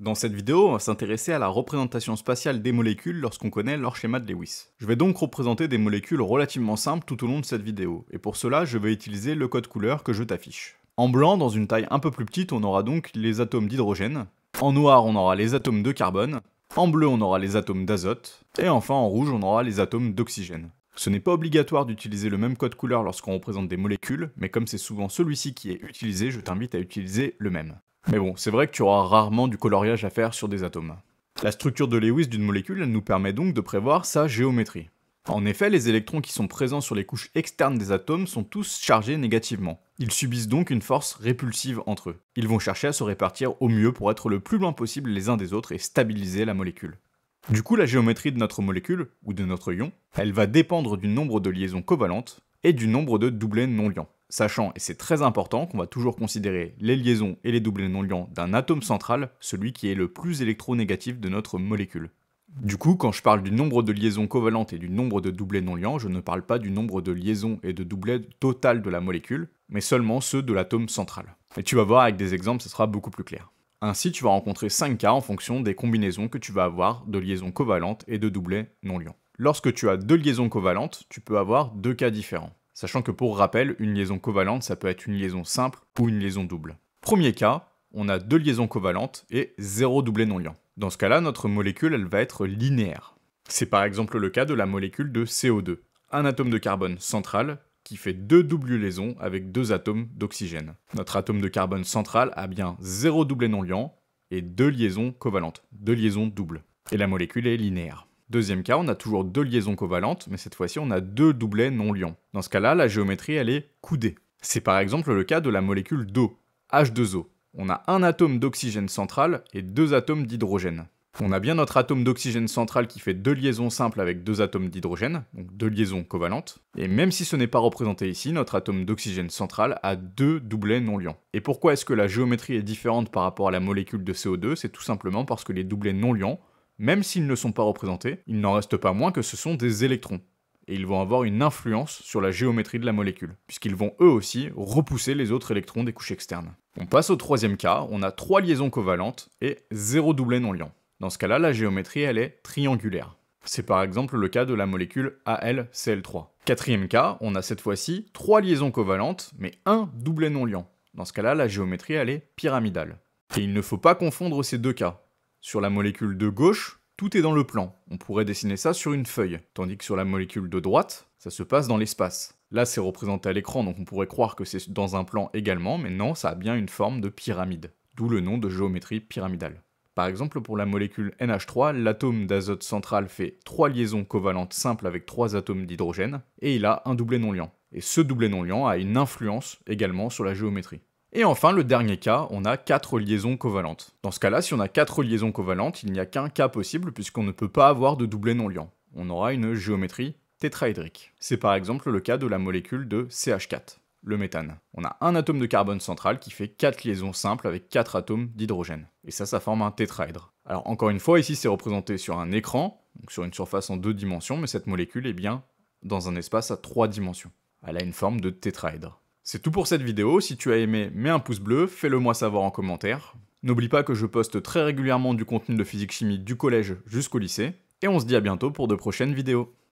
Dans cette vidéo, on va s'intéresser à la représentation spatiale des molécules lorsqu'on connaît leur schéma de Lewis. Je vais donc représenter des molécules relativement simples tout au long de cette vidéo, et pour cela je vais utiliser le code couleur que je t'affiche. En blanc, dans une taille un peu plus petite, on aura donc les atomes d'hydrogène, en noir on aura les atomes de carbone, en bleu on aura les atomes d'azote, et enfin en rouge on aura les atomes d'oxygène. Ce n'est pas obligatoire d'utiliser le même code couleur lorsqu'on représente des molécules, mais comme c'est souvent celui-ci qui est utilisé, je t'invite à utiliser le même. Mais bon, c'est vrai que tu auras rarement du coloriage à faire sur des atomes. La structure de Lewis d'une molécule nous permet donc de prévoir sa géométrie. En effet, les électrons qui sont présents sur les couches externes des atomes sont tous chargés négativement. Ils subissent donc une force répulsive entre eux. Ils vont chercher à se répartir au mieux pour être le plus loin possible les uns des autres et stabiliser la molécule. Du coup, la géométrie de notre molécule, ou de notre ion, elle va dépendre du nombre de liaisons covalentes et du nombre de doublés non liants sachant, et c'est très important, qu'on va toujours considérer les liaisons et les doublés non-liants d'un atome central, celui qui est le plus électronégatif de notre molécule. Du coup, quand je parle du nombre de liaisons covalentes et du nombre de doublés non-liants, je ne parle pas du nombre de liaisons et de doublés total de la molécule, mais seulement ceux de l'atome central. Et tu vas voir avec des exemples, ce sera beaucoup plus clair. Ainsi, tu vas rencontrer 5 cas en fonction des combinaisons que tu vas avoir de liaisons covalentes et de doublés non-liants. Lorsque tu as deux liaisons covalentes, tu peux avoir deux cas différents sachant que pour rappel, une liaison covalente, ça peut être une liaison simple ou une liaison double. Premier cas, on a deux liaisons covalentes et zéro doublé non liant. Dans ce cas-là, notre molécule, elle va être linéaire. C'est par exemple le cas de la molécule de CO2, un atome de carbone central qui fait deux doubles liaisons avec deux atomes d'oxygène. Notre atome de carbone central a bien zéro doublé non liant et deux liaisons covalentes, deux liaisons doubles. Et la molécule est linéaire. Deuxième cas, on a toujours deux liaisons covalentes, mais cette fois-ci on a deux doublets non liants. Dans ce cas-là, la géométrie elle est coudée. C'est par exemple le cas de la molécule d'eau, H2O. On a un atome d'oxygène central et deux atomes d'hydrogène. On a bien notre atome d'oxygène central qui fait deux liaisons simples avec deux atomes d'hydrogène, donc deux liaisons covalentes. Et même si ce n'est pas représenté ici, notre atome d'oxygène central a deux doublets non liants. Et pourquoi est-ce que la géométrie est différente par rapport à la molécule de CO2 C'est tout simplement parce que les doublets non liants même s'ils ne sont pas représentés, il n'en reste pas moins que ce sont des électrons. Et ils vont avoir une influence sur la géométrie de la molécule, puisqu'ils vont eux aussi repousser les autres électrons des couches externes. On passe au troisième cas, on a trois liaisons covalentes et zéro doublet non liant. Dans ce cas-là, la géométrie elle est triangulaire. C'est par exemple le cas de la molécule AlCl3. Quatrième cas, on a cette fois-ci trois liaisons covalentes, mais un doublet non liant. Dans ce cas-là, la géométrie elle est pyramidale. Et il ne faut pas confondre ces deux cas. Sur la molécule de gauche, tout est dans le plan, on pourrait dessiner ça sur une feuille, tandis que sur la molécule de droite, ça se passe dans l'espace. Là, c'est représenté à l'écran, donc on pourrait croire que c'est dans un plan également, mais non, ça a bien une forme de pyramide, d'où le nom de géométrie pyramidale. Par exemple, pour la molécule NH3, l'atome d'azote central fait trois liaisons covalentes simples avec trois atomes d'hydrogène, et il a un doublet non liant. Et ce doublet non liant a une influence également sur la géométrie. Et enfin, le dernier cas, on a 4 liaisons covalentes. Dans ce cas-là, si on a 4 liaisons covalentes, il n'y a qu'un cas possible puisqu'on ne peut pas avoir de doublé non liant. On aura une géométrie tétraédrique. C'est par exemple le cas de la molécule de CH4, le méthane. On a un atome de carbone central qui fait 4 liaisons simples avec 4 atomes d'hydrogène. Et ça, ça forme un tétraèdre. Alors encore une fois, ici c'est représenté sur un écran, donc sur une surface en deux dimensions, mais cette molécule est bien dans un espace à trois dimensions. Elle a une forme de tétraèdre. C'est tout pour cette vidéo, si tu as aimé, mets un pouce bleu, fais-le moi savoir en commentaire. N'oublie pas que je poste très régulièrement du contenu de physique-chimie du collège jusqu'au lycée, et on se dit à bientôt pour de prochaines vidéos.